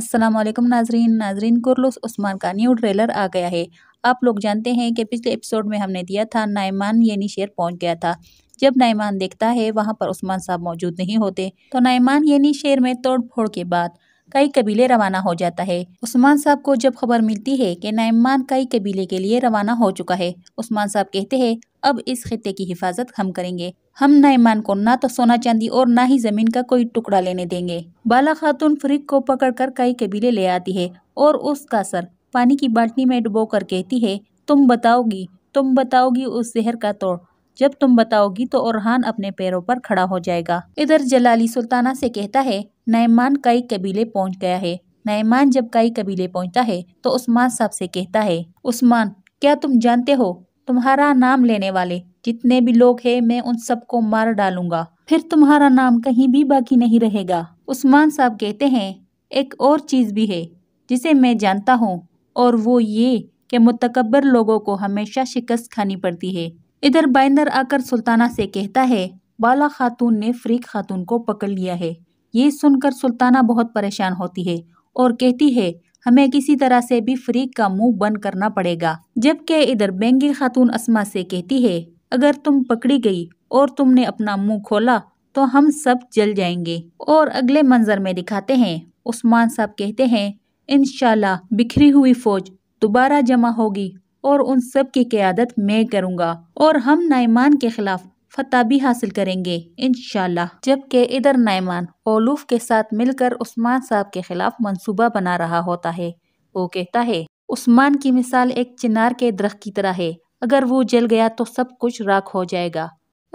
अस्सलाम वालेकुम नाजरीन नाजरीन कुरलुस उस्मान का न्यू ट्रेलर आ गया है आप लोग जानते हैं कि पिछले एपिसोड में हमने दिया था नाइमान यानी शेर पहुंच गया था जब नाइमान देखता है वहां पर उस्मान साहब मौजूद नहीं होते तो नाइमान यानी शेर में तोड़ फोड़ के बाद कई कबीले रवाना हो जाता है उस्मान साहब को जब खबर मिलती है कि नयमान कई कबीले के लिए रवाना हो चुका है उस्मान साहब कहते हैं अब इस खत्े की हिफाजत हम करेंगे हम नयमान को ना तो सोना चांदी और ना ही जमीन का कोई टुकड़ा लेने देंगे बाला खातून फरीक को पकड़कर कई कबीले ले आती है और उसका सर पानी की बाल्टी में डुबो कर कहती है तुम बताओगी तुम बताओगी उस जहर का तोड़ जब तुम बताओगी तो ओरहान अपने पैरों पर खड़ा हो जाएगा इधर जलाली सुल्ताना से कहता है नयमान कई कबीले पहुंच गया है नयमान जब कई कबीले पहुंचता है तो उस्मान साहब से कहता है उस्मान क्या तुम जानते हो तुम्हारा नाम लेने वाले जितने भी लोग हैं मैं उन सबको मार डालूंगा फिर तुम्हारा नाम कहीं भी बाकी नहीं रहेगा उस्मान साहब कहते हैं एक और चीज़ भी है जिसे मैं जानता हूँ और वो ये कि मुतकबर लोगों को हमेशा शिकस्त खानी पड़ती है इधर बाइंदर आकर सुल्ताना से कहता है बाला खातून ने फ्रीक खातून को पकड़ लिया है ये सुनकर सुल्ताना बहुत परेशान होती है और कहती है हमें किसी तरह से भी फ्रीक का मुंह बंद करना पड़ेगा जबकि इधर बेंगी खातून असमा से कहती है अगर तुम पकड़ी गई और तुमने अपना मुंह खोला तो हम सब जल जाएंगे और अगले मंजर में दिखाते हैं उस्मान साहब कहते हैं इन बिखरी हुई फौज दोबारा जमा होगी और उन सब की क़्यादत मैं करूँगा और हम नयमान के ख़िलाफ़ फतह भी हासिल करेंगे इन जबकि इधर नयमान ओलूफ के साथ मिलकर उस्मान साहब के खिलाफ मनसूबा बना रहा होता है वो कहता है उस्मान की मिसाल एक चिनार के दरख्त की तरह है अगर वो जल गया तो सब कुछ राख हो जाएगा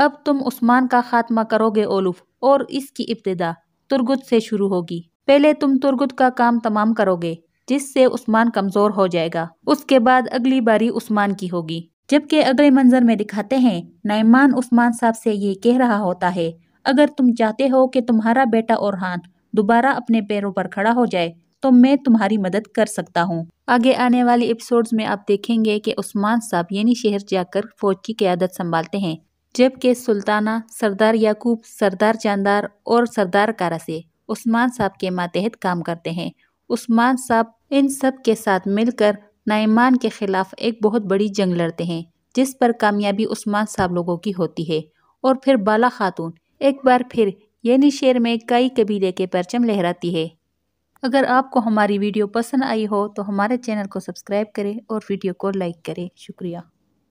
अब तुम उस्मान का खात्मा करोगे ओलूफ और इसकी इब्तदा तुर्गुत से शुरू होगी पहले तुम तुर्गुत का काम तमाम करोगे जिससे उस्मान कमज़ोर हो जाएगा उसके बाद अगली बारी उस्मान की होगी जबकि अगले मंजर में दिखाते हैं नयमान उस्मान साहब से ये कह रहा होता है अगर तुम चाहते हो कि तुम्हारा बेटा औरहान दोबारा अपने पैरों पर खड़ा हो जाए तो मैं तुम्हारी मदद कर सकता हूँ आगे आने वाले एपिसोड्स में आप देखेंगे कि उस्मान साहब यानी शहर जाकर फौज की क्यादत संभालते हैं जबकि सुल्ताना सरदार याकूब सरदार चांदार और सरदार कारा से उस्मान साहब के मातहत काम करते हैं उस्मान साहब इन सब के साथ मिलकर नाइमान के ख़िलाफ़ एक बहुत बड़ी जंग लड़ते हैं जिस पर कामयाबी उस्मान साहब लोगों की होती है और फिर बाला खातून एक बार फिर यानी शेर में कई कबीले के परचम लहराती है अगर आपको हमारी वीडियो पसंद आई हो तो हमारे चैनल को सब्सक्राइब करें और वीडियो को लाइक करें शुक्रिया